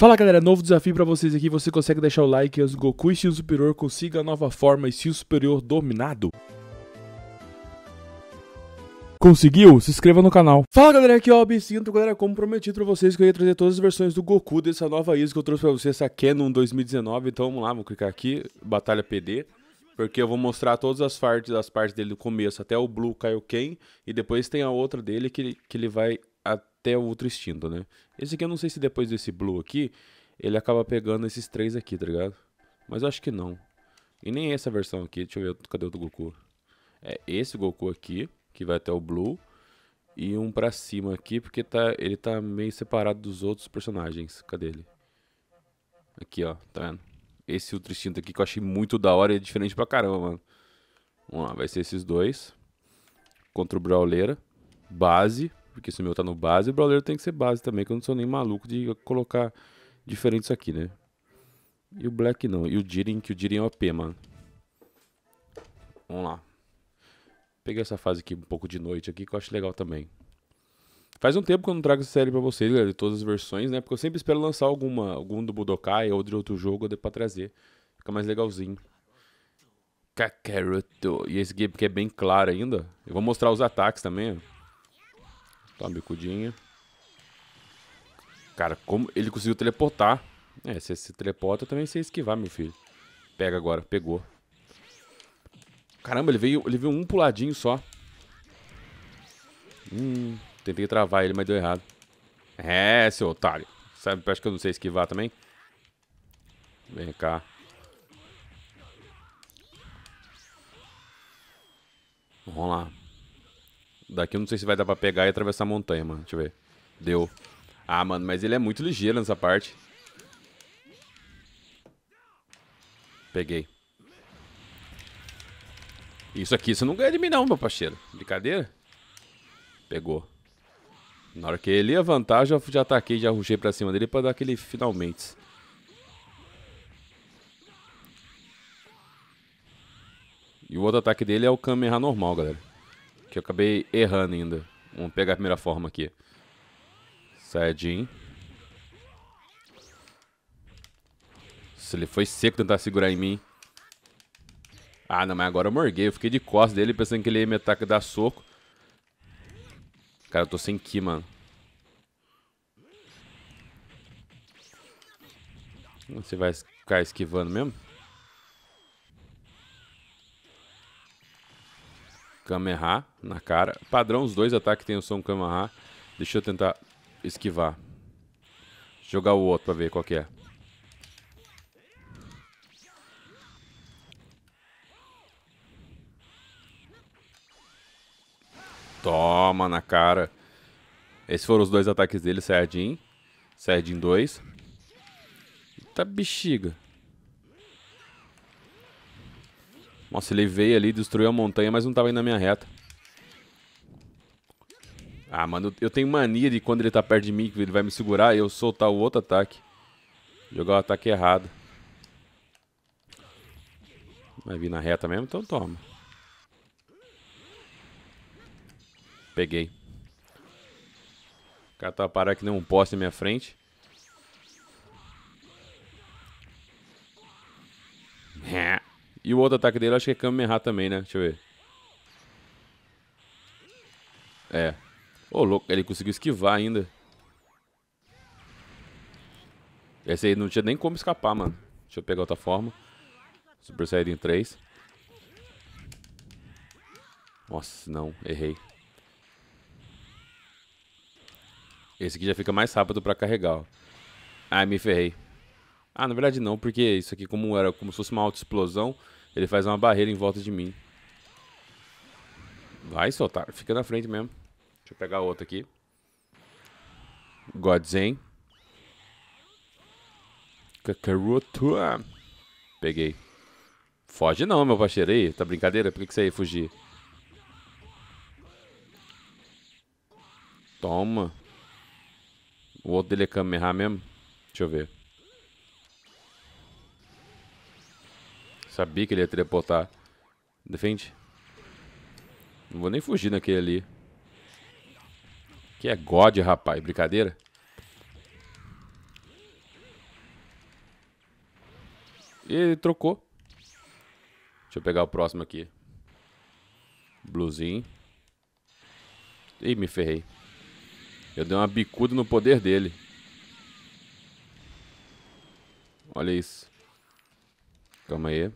Fala galera, novo desafio para vocês aqui, você consegue deixar o like antes do Goku e Steel Superior consiga a nova forma e Steel Superior dominado? Conseguiu? Se inscreva no canal. Fala galera, aqui é o Absinto, galera, como prometido pra vocês que eu ia trazer todas as versões do Goku dessa nova ISO que eu trouxe pra vocês, essa Canon 2019, então vamos lá, vou clicar aqui, Batalha PD, porque eu vou mostrar todas as partes, as partes dele do começo até o Blue Kaioken, e depois tem a outra dele que, que ele vai até o outro extinto, né? Esse aqui eu não sei se depois desse blue aqui, ele acaba pegando esses três aqui, tá ligado? Mas eu acho que não. E nem essa versão aqui, deixa eu ver, cadê o do Goku? É esse Goku aqui, que vai até o blue, e um pra cima aqui, porque tá, ele tá meio separado dos outros personagens. Cadê ele? Aqui, ó, tá vendo? Esse outro Instinto aqui que eu achei muito da hora e é diferente pra caramba, mano. Vamos lá, vai ser esses dois. Contra o Brawleira. Base. Porque se o meu tá no base, o browser tem que ser base também, que eu não sou nem maluco de colocar diferentes aqui, né? E o Black não. E o Jiren, que o Jiren é OP, mano. Vamos lá. Peguei essa fase aqui um pouco de noite aqui, que eu acho legal também. Faz um tempo que eu não trago essa série pra vocês, galera, de todas as versões, né? Porque eu sempre espero lançar alguma, algum do Budokai ou de outro jogo pra trazer. Fica mais legalzinho. Kakaroto. E esse game que é bem claro ainda. Eu vou mostrar os ataques também, ó. Tá, bicudinha. Cara, como ele conseguiu teleportar. É, se se teleporta, eu também sei esquivar, meu filho. Pega agora, pegou. Caramba, ele veio, ele veio um puladinho só. Hum, tentei travar ele, mas deu errado. É, seu otário. Sabe, acho que eu não sei esquivar também. Vem cá. Vamos lá. Daqui eu não sei se vai dar pra pegar e atravessar a montanha, mano. Deixa eu ver. Deu. Ah, mano, mas ele é muito ligeiro nessa parte. Peguei. Isso aqui você não ganha de mim não, meu parceiro. Brincadeira? Pegou. Na hora que ele ia vantagem, eu já ataquei, já rugei pra cima dele pra dar aquele finalmente. E o outro ataque dele é o Kamehameha normal, galera. Que eu acabei errando ainda. Vamos pegar a primeira forma aqui. Saiyajin. Se ele foi seco tentar segurar em mim. Ah, não, mas agora eu morguei. Eu fiquei de costas dele pensando que ele ia me atacar dar soco. Cara, eu tô sem ki, mano. Você vai ficar esquivando mesmo? Kameha na cara. Padrão, os dois ataques tem o som Kameha. Deixa eu tentar esquivar. Jogar o outro pra ver qual que é. Toma na cara. Esses foram os dois ataques dele, Saiyajin. Saiyajin 2. Tá bexiga. Nossa, ele veio ali, destruiu a montanha, mas não tava indo na minha reta. Ah, mano, eu tenho mania de quando ele tá perto de mim, que ele vai me segurar, eu soltar o outro ataque. Jogar o ataque errado. Vai vir na reta mesmo? Então toma. Peguei. O cara tá parado que nem um poste na minha frente. É. E o outro ataque dele acho que é Kamehameha também, né? Deixa eu ver. É. Ô, oh, louco, ele conseguiu esquivar ainda. Esse aí não tinha nem como escapar, mano. Deixa eu pegar outra forma. Super Saiyajin 3. Nossa, não, errei. Esse aqui já fica mais rápido pra carregar, ó. Ai, me ferrei. Ah, na verdade não, porque isso aqui como era como se fosse uma auto-explosão, ele faz uma barreira em volta de mim. Vai, soltar, Fica na frente mesmo. Deixa eu pegar outro aqui. Godzen. Kakaroto. Peguei. Foge não, meu parceiro. Aí, tá brincadeira? Por que, que você ia fugir? Toma. O outro dele é Kamehameha mesmo? Deixa eu ver. Sabia que ele ia teleportar. Defende. Não vou nem fugir naquele ali. Que é God, rapaz. Brincadeira? E ele trocou. Deixa eu pegar o próximo aqui. Bluzinho. Ih, me ferrei. Eu dei uma bicuda no poder dele. Olha isso. Calma aí.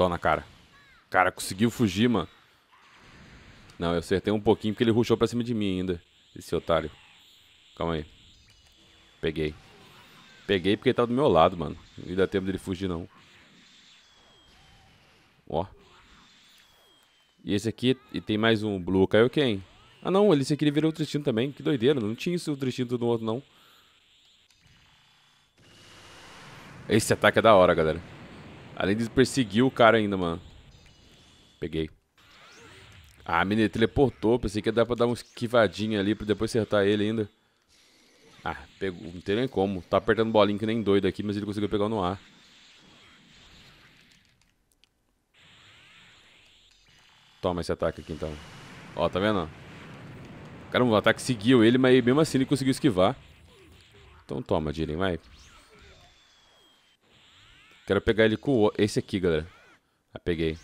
Tó na cara. Cara, conseguiu fugir, mano. Não, eu acertei um pouquinho porque ele rushou pra cima de mim ainda. Esse otário. Calma aí. Peguei. Peguei porque ele tava do meu lado, mano. Não dá tempo dele fugir, não. Ó. E esse aqui... E tem mais um Blue. Caiu quem? Ah, não. Esse aqui ele virou outro instinto também. Que doideira. Não tinha esse outro instinto do outro, não. Esse ataque é da hora, galera. Além de perseguir o cara ainda, mano. Peguei. Ah, a teleportou. Pensei que ia dar pra dar uma esquivadinha ali pra depois acertar ele ainda. Ah, pegou. Não tem nem como. Tá apertando bolinha que nem doido aqui, mas ele conseguiu pegar no ar. Toma esse ataque aqui então. Ó, tá vendo? Caramba, o ataque seguiu ele, mas mesmo assim ele conseguiu esquivar. Então toma, Jiren, vai. Quero pegar ele com o... esse aqui, galera. Ah, peguei.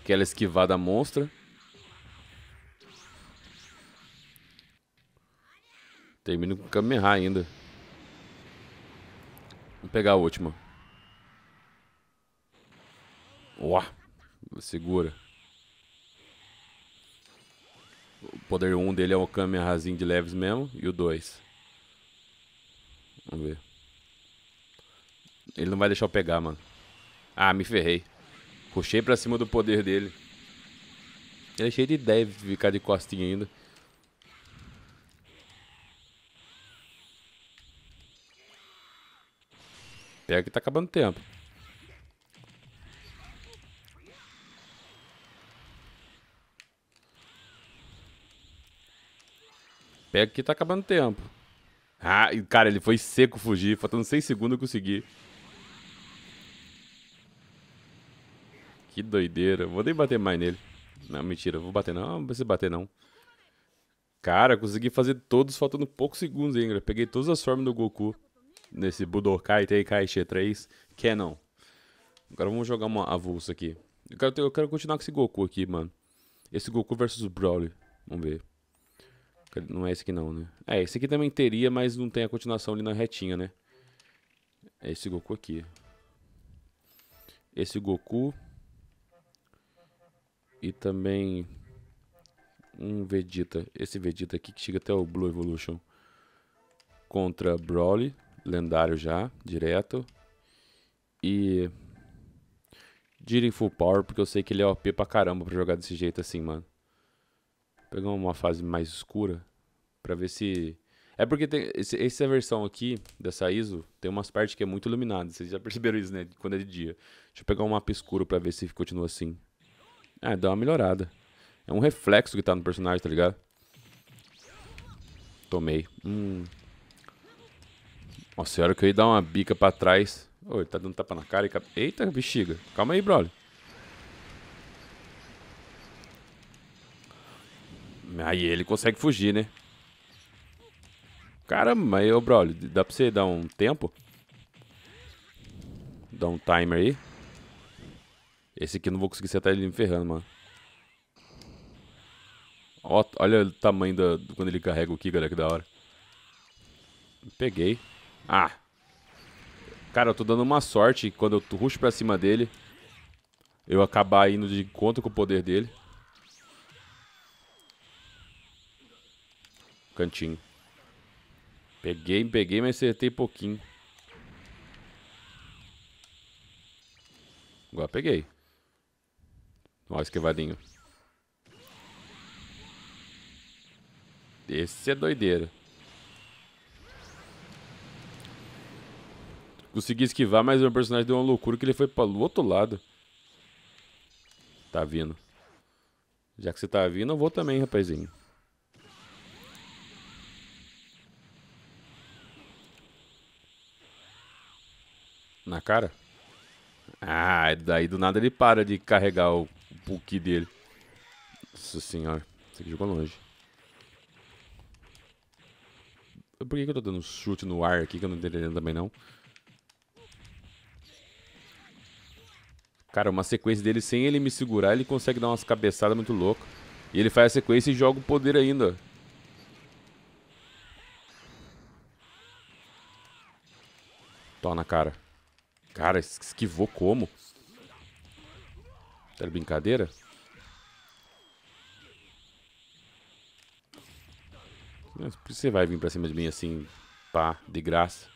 Aquela esquivada monstra. Termino com o Kamehameha ainda. Vamos pegar a última. Ó, segura. O poder 1 um dele é o Kamehamehazinho de leves mesmo. E o 2. Vamos ver. Ele não vai deixar eu pegar, mano. Ah, me ferrei. Puxei pra cima do poder dele. Ele é cheio de ideia de ficar de costinha ainda. Pega é que tá acabando o tempo. Pega é que tá acabando o tempo. Ah, cara, ele foi seco fugir. Faltando 6 segundos eu consegui. que doideira. Vou nem bater mais nele. Não, mentira, vou bater não. Não precisa bater não. Cara, consegui fazer todos faltando poucos segundos ainda. Peguei todas as formas do Goku nesse Budokai Tenkai X3 Canon. Agora vamos jogar uma avulsa aqui. Eu quero, eu quero continuar com esse Goku aqui, mano. Esse Goku versus o Broly. Vamos ver. Não é esse aqui não, né? É, esse aqui também teria, mas não tem a continuação ali na retinha, né? É esse Goku aqui. Esse Goku e também um Vegeta, esse Vegeta aqui que chega até o Blue Evolution contra Broly, lendário já, direto. E Jiren Full Power, porque eu sei que ele é OP pra caramba pra jogar desse jeito assim, mano. Vou pegar uma fase mais escura pra ver se... É porque tem, esse, essa versão aqui, dessa ISO, tem umas partes que é muito iluminada. Vocês já perceberam isso, né? Quando é de dia. Deixa eu pegar um mapa escuro pra ver se continua assim. É, dá uma melhorada. É um reflexo que tá no personagem, tá ligado? Tomei. Hum. Nossa, era que eu ia dar uma bica pra trás... Ô, ele tá dando tapa na cara e... Eita, bexiga. Calma aí, brother. Aí ele consegue fugir, né? Caramba, aí, ô, brother, dá pra você dar um tempo? Dá um timer aí? Esse aqui eu não vou conseguir acertar ele me ferrando, mano. Ó, olha o tamanho da, do, quando ele carrega o ki, galera, que da hora. Peguei. Ah! Cara, eu tô dando uma sorte quando eu rush pra cima dele. Eu acabar indo de encontro com o poder dele. Cantinho. Peguei, peguei, mas acertei pouquinho. Agora peguei. Ó, esquivadinho. Esse é doideira. Consegui esquivar, mas meu personagem deu uma loucura que ele foi para o outro lado. Tá vindo. Já que você tá vindo, eu vou também, rapazinho. Na cara? Ah, daí do nada ele para de carregar o PUC dele. Nossa senhora, isso aqui jogou longe. Por que, que eu tô dando um chute no ar aqui que eu não entendi também não? Cara, uma sequência dele sem ele me segurar, ele consegue dar umas cabeçadas muito louco. E ele faz a sequência e joga o poder ainda. Tô na cara. Cara, esquivou como? Tá de brincadeira? Mas por que você vai vir pra cima de mim assim, pá, de graça?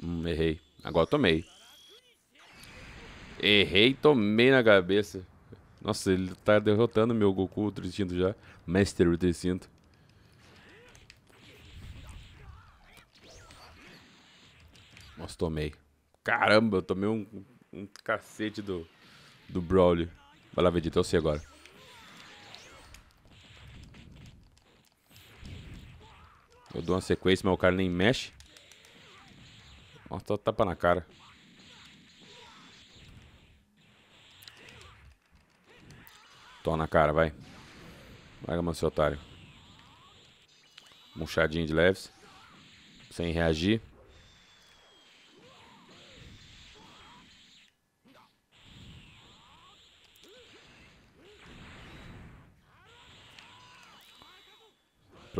Hum, errei. Agora tomei. Errei, tomei na cabeça. Nossa, ele tá derrotando meu Goku Tricinto já. Master Tricinto. Nossa, tomei. Caramba, eu tomei um um cacete do, do Brawler. Vai lá, Vegeta, eu sei agora. Eu dou uma sequência, mas o cara nem mexe. Nossa, só tapa na cara. Toma na cara, vai. Vai, mano, seu otário. Murchadinho de leves. Sem reagir.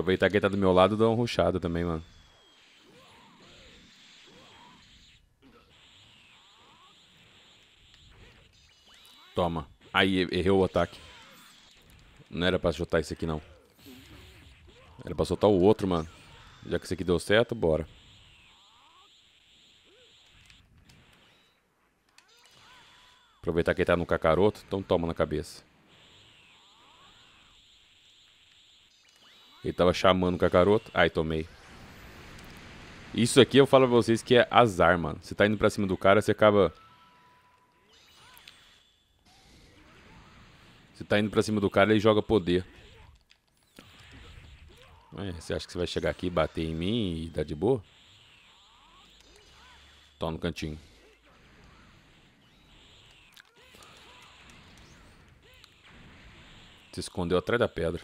Aproveitar que ele tá do meu lado e dar um ruxado também, mano. Toma. Aí, errei o ataque. Não era pra chutar esse aqui, não. Era pra soltar o outro, mano. Já que esse aqui deu certo, bora. Aproveitar que ele tá no cacaroto, então toma na cabeça. Ele tava chamando o garota. Ai, tomei. Isso aqui eu falo pra vocês que é azar, mano. Você tá indo pra cima do cara, você acaba... Você tá indo pra cima do cara, ele joga poder. É, você acha que você vai chegar aqui, bater em mim e dar de boa? Tô no cantinho. Se escondeu atrás da pedra.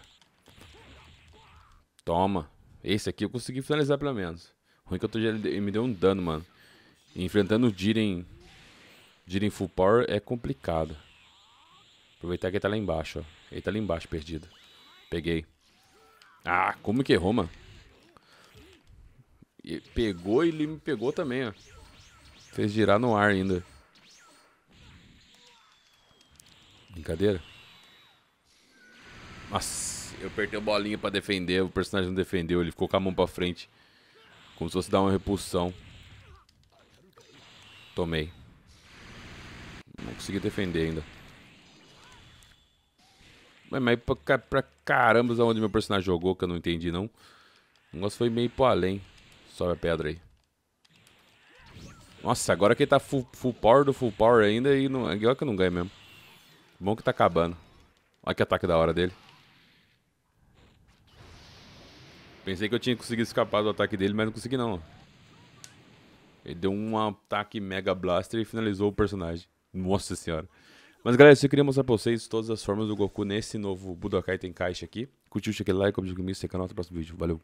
Toma. Esse aqui eu consegui finalizar pelo menos. Ruim que eu tô ele me deu um dano, mano. enfrentando o Jiren... Jiren full power é complicado. Aproveitar que ele tá lá embaixo, ó. Ele tá lá embaixo, perdido. Peguei. Ah, como que errou, mano? pegou e ele me pegou também, ó. Fez girar no ar ainda. Brincadeira? Nossa eu apertei o bolinho para defender, o personagem não defendeu, ele ficou com a mão pra frente. Como se fosse dar uma repulsão. Tomei. Não consegui defender ainda. Mas, mas pra, pra caramba onde meu personagem jogou, que eu não entendi não. O negócio foi meio pro além. Sobe a pedra aí. Nossa, agora que ele tá full, full, power do full power ainda e não, olha é que eu não ganho mesmo. Bom que tá acabando. Olha que ataque da hora dele. Pensei que eu tinha conseguido escapar do ataque dele, mas não consegui não. Ele deu um ataque Mega Blaster e finalizou o personagem. Nossa senhora. Mas galera, eu queria mostrar pra vocês todas as formas do Goku nesse novo Budokai Tenkaichi aqui. Curtiu, cheque like, compartilha comigo, se canal, até o próximo vídeo. Valeu!